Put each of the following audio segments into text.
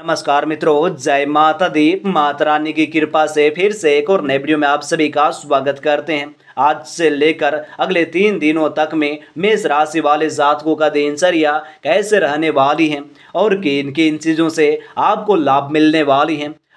नमस्कार मित्रों जय माता दी माता रानी की कृपा से फिर से एक और नए वीडियो में आप सभी का स्वागत करते हैं आज से लेकर अगले तीन दिनों तक में मेष राशि वाले जातकों का दिनचर्या कैसे रहने वाली है और किन किन चीज़ों से आपको लाभ मिलने वाली है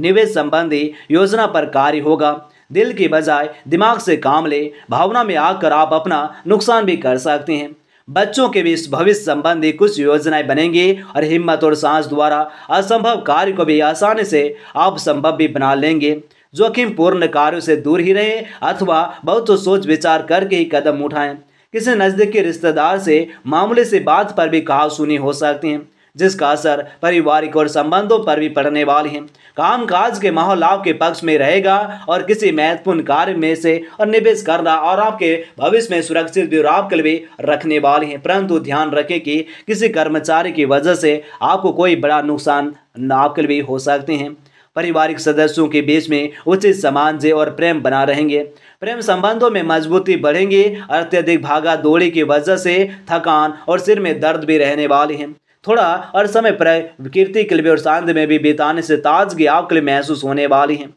निवेश संबंधी योजना पर कार्य होगा दिल की बजाय दिमाग से काम ले भावना में आकर आप अपना नुकसान भी कर सकते हैं बच्चों के भी इस भविष्य संबंधी कुछ योजनाएं बनेंगी और हिम्मत और सांस द्वारा असंभव कार्य को भी आसानी से आप संभव भी बना लेंगे जोखिम पूर्ण कार्यों से दूर ही रहें अथवा बहुत तो सोच विचार करके ही कदम उठाएं किसी नज़दीकी रिश्तेदार से मामले से बात पर भी कहा सुनी हो सकती हैं जिसका असर पारिवारिक और संबंधों पर भी पड़ने वाले हैं काम काज के माहौल आपके पक्ष में रहेगा और किसी महत्वपूर्ण कार्य में से और निवेश करना और आपके भविष्य में सुरक्षित भी और आपके लिए रखने वाले हैं परंतु ध्यान रखें कि किसी कर्मचारी की वजह से आपको कोई बड़ा नुकसान आपके लिए हो सकते हैं पारिवारिक सदस्यों के बीच में उचित सामान्य और प्रेम बना रहेंगे प्रेम संबंधों में मजबूती बढ़ेंगे अत्यधिक भागा दौड़ी की वजह से थकान और सिर में दर्द भी रहने वाले हैं थोड़ा और समय पर कीर्ति के लिए और शांत में भी बिताने से ताजगी आपके लिए महसूस होने वाली हैं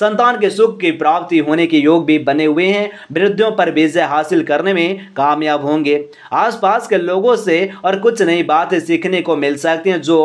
संतान के सुख की प्राप्ति होने के योग भी बने हुए हैं वृद्धियों पर विजय हासिल करने में कामयाब होंगे आसपास के लोगों से और कुछ नई बातें सीखने को मिल सकती हैं जो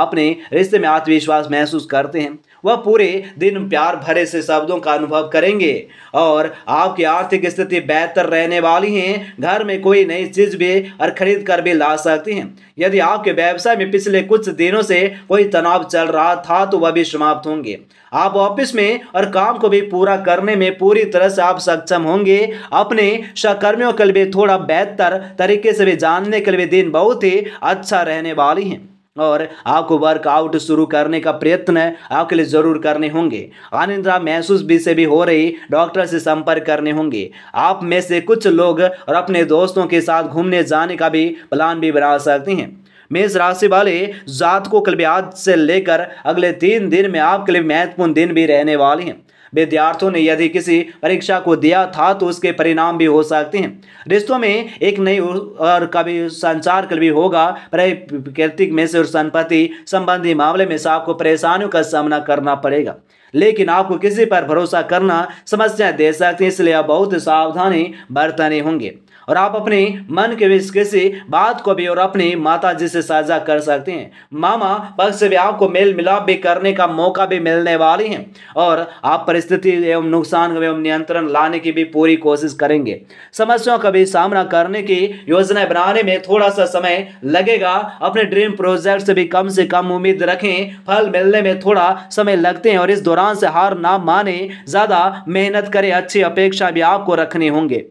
आपने रिश्ते में आत्मविश्वास महसूस करते हैं वह पूरे दिन प्यार भरे से शब्दों का अनुभव करेंगे और आपकी आर्थिक स्थिति बेहतर रहने वाली है घर में कोई नई चीज भी और खरीद कर भी ला सकते हैं यदि आपके व्यवसाय में पिछले कुछ दिनों से कोई तनाव चल रहा था तो वह भी समाप्त होंगे आप ऑफिस में और काम को भी पूरा करने में पूरी तरह से आप सक्षम होंगे अपने सहकर्मियों के लिए थोड़ा बेहतर तरीके से भी जानने के लिए दिन बहुत ही अच्छा रहने वाली हैं और आपको वर्कआउट शुरू करने का प्रयत्न आपके लिए जरूर करने होंगे आनिंद्रा महसूस भी से भी हो रही डॉक्टर से संपर्क करने होंगे आप में से कुछ लोग और अपने दोस्तों के साथ घूमने जाने का भी प्लान भी बना सकते हैं मेष राशि वाले जात को कल आज से लेकर अगले तीन दिन में आपके लिए महत्वपूर्ण दिन भी रहने वाले हैं विद्यार्थियों ने यदि किसी परीक्षा को दिया था तो उसके परिणाम भी हो सकते हैं रिश्तों में एक नई और कभी संचार कल भी होगा प्रकृतिक में से और संपत्ति संबंधी मामले में से आपको परेशानियों का सामना करना पड़ेगा लेकिन आपको किसी पर भरोसा करना समस्या दे सकती है इसलिए आप बहुत सावधानी बरतने होंगे और आप अपने मन के विष किसी बात को भी और अपने माता जी से साझा कर सकते हैं मामा पक्ष भी आपको मेल मिलाप भी करने का मौका भी मिलने वाली है और आप परिस्थिति एवं नुकसान एवं नियंत्रण लाने की भी पूरी कोशिश करेंगे समस्याओं का भी सामना करने की योजना बनाने में थोड़ा सा समय लगेगा अपने ड्रीम प्रोजेक्ट से भी कम से कम उम्मीद रखें फल मिलने में थोड़ा समय लगते हैं और इस दौरान कुरान से हार ना माने ज़्यादा मेहनत करें अच्छी अपेक्षा भी आपको रखने होंगे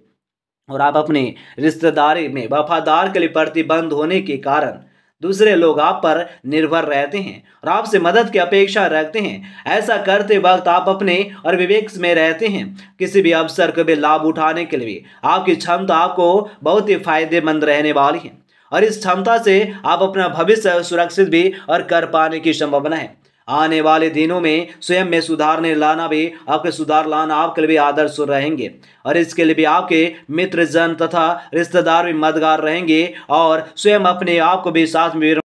और आप अपने रिश्तेदारी में वफादार के लिए प्रतिबंध होने के कारण दूसरे लोग आप पर निर्भर रहते हैं और आपसे मदद की अपेक्षा रखते हैं ऐसा करते वक्त आप अपने और विवेक में रहते हैं किसी भी अवसर को भी लाभ उठाने के लिए आपकी क्षमता आपको बहुत ही फायदेमंद रहने वाली है और इस क्षमता से आप अपना भविष्य सुरक्षित भी और कर पाने की संभावना है आने वाले दिनों में स्वयं में सुधार ने लाना भी आपके सुधार लाना आपके लिए आदर्श रहेंगे और इसके लिए भी आपके मित्र जन तथा रिश्तेदार भी मददगार रहेंगे और स्वयं अपने आप को भी साथ में